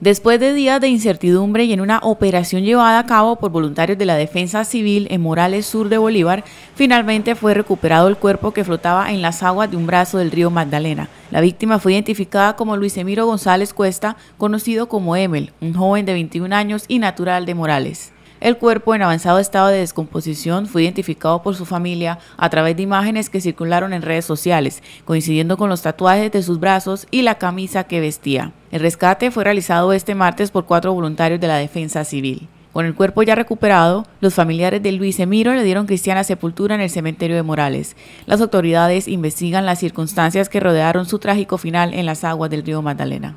Después de días de incertidumbre y en una operación llevada a cabo por voluntarios de la Defensa Civil en Morales Sur de Bolívar, finalmente fue recuperado el cuerpo que flotaba en las aguas de un brazo del río Magdalena. La víctima fue identificada como Luis Emiro González Cuesta, conocido como Emel, un joven de 21 años y natural de Morales. El cuerpo en avanzado estado de descomposición fue identificado por su familia a través de imágenes que circularon en redes sociales, coincidiendo con los tatuajes de sus brazos y la camisa que vestía. El rescate fue realizado este martes por cuatro voluntarios de la Defensa Civil. Con el cuerpo ya recuperado, los familiares de Luis Emiro le dieron cristiana sepultura en el cementerio de Morales. Las autoridades investigan las circunstancias que rodearon su trágico final en las aguas del río Magdalena.